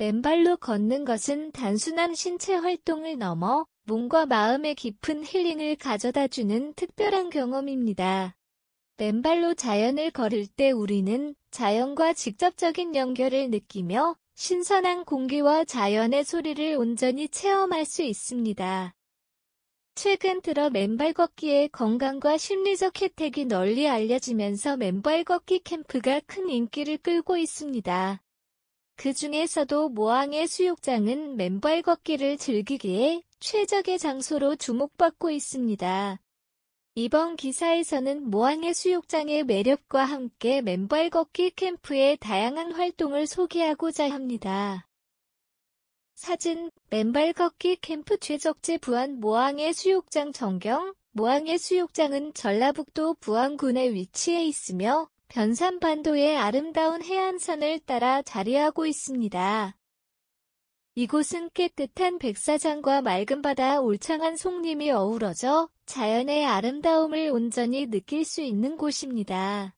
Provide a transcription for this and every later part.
맨발로 걷는 것은 단순한 신체 활동을 넘어 몸과 마음의 깊은 힐링을 가져다주는 특별한 경험입니다. 맨발로 자연을 걸을 때 우리는 자연과 직접적인 연결을 느끼며 신선한 공기와 자연의 소리를 온전히 체험할 수 있습니다. 최근 들어 맨발 걷기의 건강과 심리적 혜택이 널리 알려지면서 맨발 걷기 캠프가 큰 인기를 끌고 있습니다. 그 중에서도 모항의 수욕장은 맨발 걷기를 즐기기에 최적의 장소로 주목받고 있습니다. 이번 기사에서는 모항의 수욕장의 매력과 함께 맨발 걷기 캠프의 다양한 활동을 소개하고자 합니다. 사진, 맨발 걷기 캠프 최적지 부안 모항의 수욕장 전경 모항의 수욕장은 전라북도 부안군에 위치해 있으며 변산반도의 아름다운 해안선을 따라 자리하고 있습니다. 이곳은 깨끗한 백사장과 맑은 바다 울창한 송림이 어우러져 자연의 아름다움을 온전히 느낄 수 있는 곳입니다.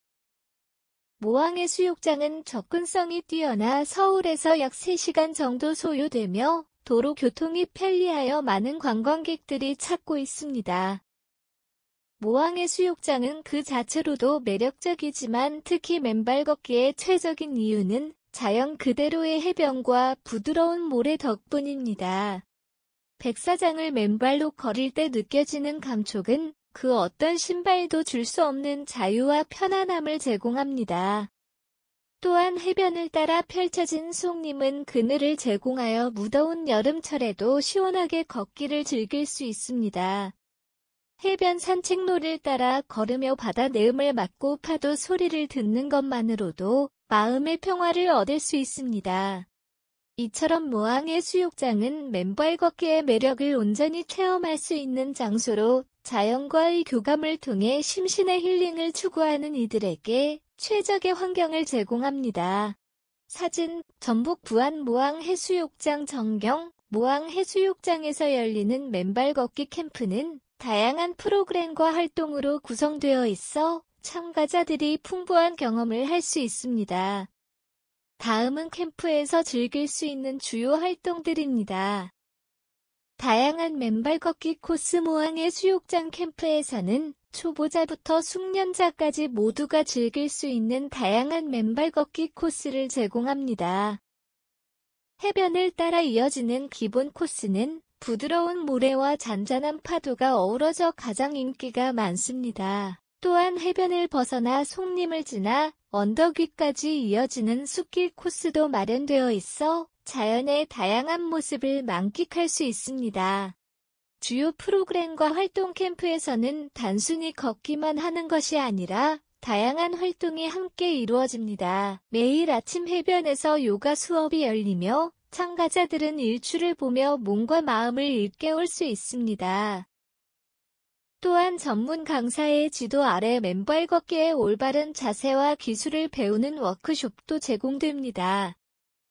모항해 수욕장은 접근성이 뛰어나 서울에서 약 3시간 정도 소요되며 도로 교통이 편리하여 많은 관광객들이 찾고 있습니다. 모항의 수욕장은 그 자체로도 매력적이지만 특히 맨발 걷기에 최적인 이유는 자연 그대로의 해변과 부드러운 모래 덕분입니다. 백사장을 맨발로 걸을 때 느껴지는 감촉은 그 어떤 신발도 줄 수 없는 자유와 편안함을 제공합니다. 또한 해변을 따라 펼쳐진 송림은 그늘을 제공하여 무더운 여름철에도 시원하게 걷기를 즐길 수 있습니다. 해변 산책로를 따라 걸으며 바다 내음을 맡고 파도 소리를 듣는 것만으로도 마음의 평화를 얻을 수 있습니다. 이처럼 모항의 수욕장은 맨발 걷기의 매력을 온전히 체험할 수 있는 장소로 자연과의 교감을 통해 심신의 힐링을 추구하는 이들에게 최적의 환경을 제공합니다. 사진 전북 부안 모항 해수욕장 전경 모항 해수욕장에서 열리는 맨발 걷기 캠프는 다양한 프로그램과 활동으로 구성되어 있어 참가자들이 풍부한 경험을 할 수 있습니다. 다음은 캠프에서 즐길 수 있는 주요 활동들입니다. 다양한 맨발 걷기 코스 모항의 수욕장 캠프에서는 초보자부터 숙련자까지 모두가 즐길 수 있는 다양한 맨발 걷기 코스를 제공합니다. 해변을 따라 이어지는 기본 코스는 부드러운 모래와 잔잔한 파도가 어우러져 가장 인기가 많습니다. 또한 해변을 벗어나 송림을 지나 언덕 위까지 이어지는 숲길 코스도 마련되어 있어 자연의 다양한 모습을 만끽할 수 있습니다. 주요 프로그램과 활동 캠프에서는 단순히 걷기만 하는 것이 아니라 다양한 활동이 함께 이루어집니다. 매일 아침 해변에서 요가 수업이 열리며 참가자들은 일출을 보며 몸과 마음을 일깨울 수 있습니다. 또한 전문 강사의 지도 아래 맨발 걷기의 올바른 자세와 기술을 배우는 워크숍도 제공됩니다.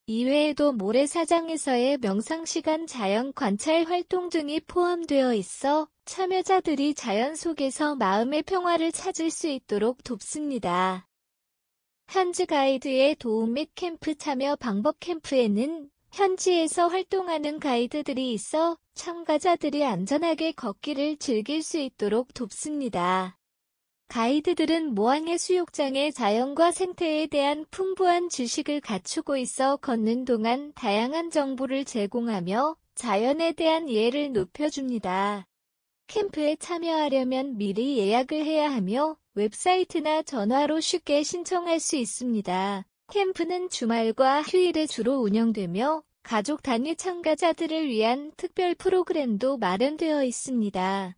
이외에도 모래사장에서의 명상시간 자연 관찰 활동 등이 포함되어 있어 참여자들이 자연 속에서 마음의 평화를 찾을 수 있도록 돕습니다. 현지 가이드의 도움 및 캠프 참여 방법 캠프에는 현지에서 활동하는 가이드들이 있어 참가자들이 안전하게 걷기를 즐길 수 있도록 돕습니다. 가이드들은 모항해 수욕장의 자연과 생태에 대한 풍부한 지식을 갖추고 있어 걷는 동안 다양한 정보를 제공하며 자연에 대한 이해를 높여줍니다. 캠프에 참여하려면 미리 예약을 해야 하며 웹사이트나 전화로 쉽게 신청할 수 있습니다. 캠프는 주말과 휴일에 주로 운영되며 가족 단위 참가자들을 위한 특별 프로그램도 마련되어 있습니다.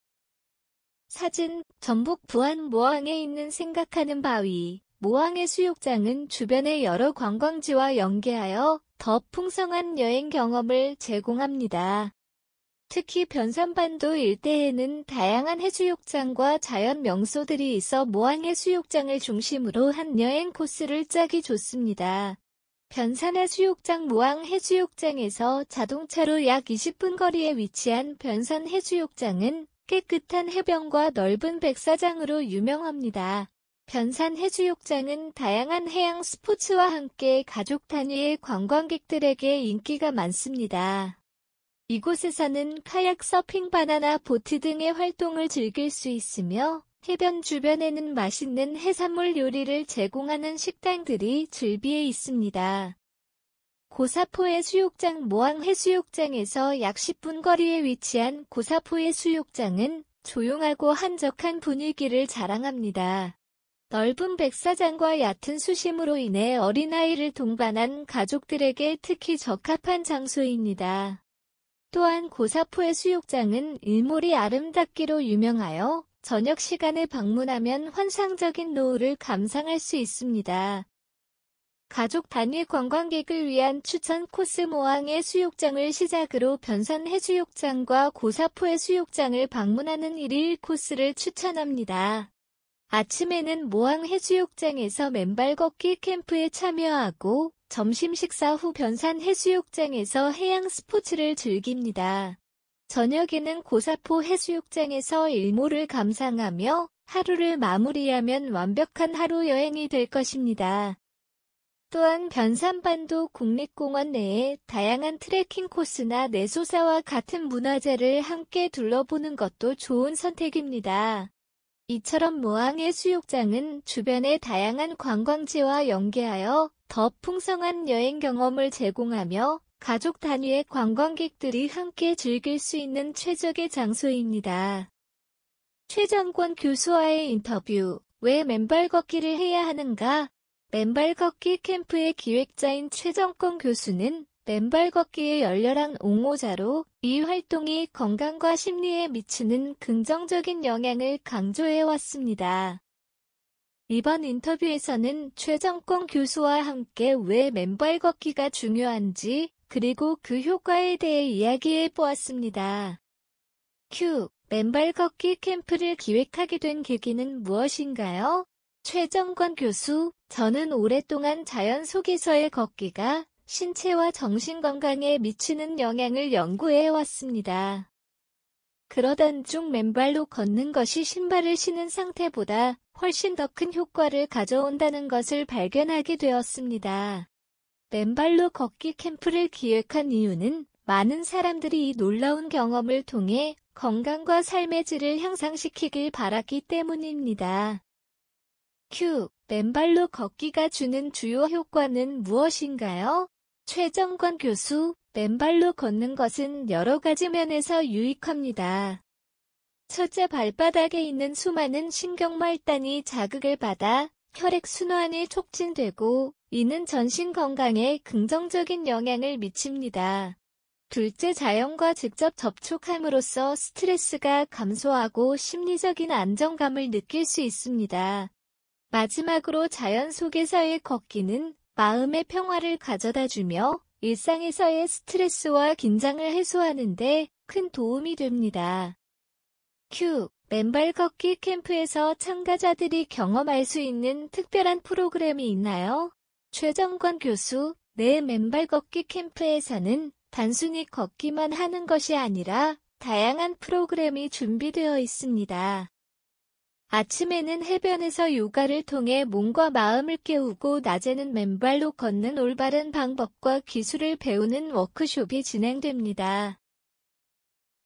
사진, 전북 부안 모항에 있는 생각하는 바위, 모항의 수욕장은 주변의 여러 관광지와 연계하여 더 풍성한 여행 경험을 제공합니다. 특히 변산반도 일대에는 다양한 해수욕장과 자연 명소들이 있어 모항해수욕장을 중심으로 한 여행 코스를 짜기 좋습니다. 변산해수욕장 모항해수욕장에서 자동차로 약 20분 거리에 위치한 변산해수욕장은 깨끗한 해변과 넓은 백사장으로 유명합니다. 변산해수욕장은 다양한 해양 스포츠와 함께 가족 단위의 관광객들에게 인기가 많습니다. 이곳에서는 카약 서핑, 바나나 보트 등의 활동을 즐길 수 있으며 해변 주변에는 맛있는 해산물 요리를 제공하는 식당들이 즐비해 있습니다. 고사포의 수욕장 모항 해수욕장에서 약 10분 거리에 위치한 고사포의 수욕장은 조용하고 한적한 분위기를 자랑합니다. 넓은 백사장과 얕은 수심으로 인해 어린아이를 동반한 가족들에게 특히 적합한 장소입니다. 또한 고사포의 수욕장은 일몰이 아름답기로 유명하여 저녁 시간에 방문하면 환상적인 노을을 감상할 수 있습니다. 가족 단위 관광객을 위한 추천 코스 모항의 수욕장을 시작으로 변산 해수욕장과 고사포의 수욕장을 방문하는 1일 코스를 추천합니다. 아침에는 모항 해수욕장에서 맨발 걷기 캠프에 참여하고 점심 식사 후 변산 해수욕장에서 해양 스포츠를 즐깁니다. 저녁에는 고사포 해수욕장에서 일몰을 감상하며 하루를 마무리하면 완벽한 하루 여행이 될 것입니다. 또한 변산반도 국립공원 내에 다양한 트레킹 코스나 내소사와 같은 문화재를 함께 둘러보는 것도 좋은 선택입니다. 이처럼 모항해 수욕장은 주변의 다양한 관광지와 연계하여 더 풍성한 여행 경험을 제공하며 가족 단위의 관광객들이 함께 즐길 수 있는 최적의 장소입니다. 최정권 교수와의 인터뷰 왜 맨발 걷기를 해야 하는가? 맨발 걷기 캠프의 기획자인 최정권 교수는 맨발 걷기의 열렬한 옹호자로 이 활동이 건강과 심리에 미치는 긍정적인 영향을 강조해왔습니다. 이번 인터뷰에서는 최정권 교수와 함께 왜 맨발 걷기가 중요한지 그리고 그 효과에 대해 이야기해 보았습니다. Q. 맨발 걷기 캠프를 기획하게 된 계기는 무엇인가요? 최정권 교수, 저는 오랫동안 자연 속에서의 걷기가 신체와 정신 건강에 미치는 영향을 연구해 왔습니다. 그러던 중 맨발로 걷는 것이 신발을 신은 상태보다 훨씬 더 큰 효과를 가져온다는 것을 발견하게 되었습니다. 맨발로 걷기 캠프를 기획한 이유는 많은 사람들이 이 놀라운 경험을 통해 건강과 삶의 질을 향상시키길 바랐기 때문입니다. 큐. 맨발로 걷기가 주는 주요 효과는 무엇인가요? 최정관 교수, 맨발로 걷는 것은 여러 가지 면에서 유익합니다. 첫째 발바닥에 있는 수많은 신경말단이 자극을 받아 혈액순환이 촉진되고 이는 전신 건강에 긍정적인 영향을 미칩니다. 둘째 자연과 직접 접촉함으로써 스트레스가 감소하고 심리적인 안정감을 느낄 수 있습니다. 마지막으로 자연 속에서의 걷기는 마음의 평화를 가져다 주며 일상에서의 스트레스와 긴장을 해소하는데 큰 도움이 됩니다. 큐. 맨발 걷기 캠프에서 참가자들이 경험할 수 있는 특별한 프로그램이 있나요? 최정관 교수, 내 맨발 걷기 캠프에서는 단순히 걷기만 하는 것이 아니라 다양한 프로그램이 준비되어 있습니다. 아침에는 해변에서 요가를 통해 몸과 마음을 깨우고 낮에는 맨발로 걷는 올바른 방법과 기술을 배우는 워크숍이 진행됩니다.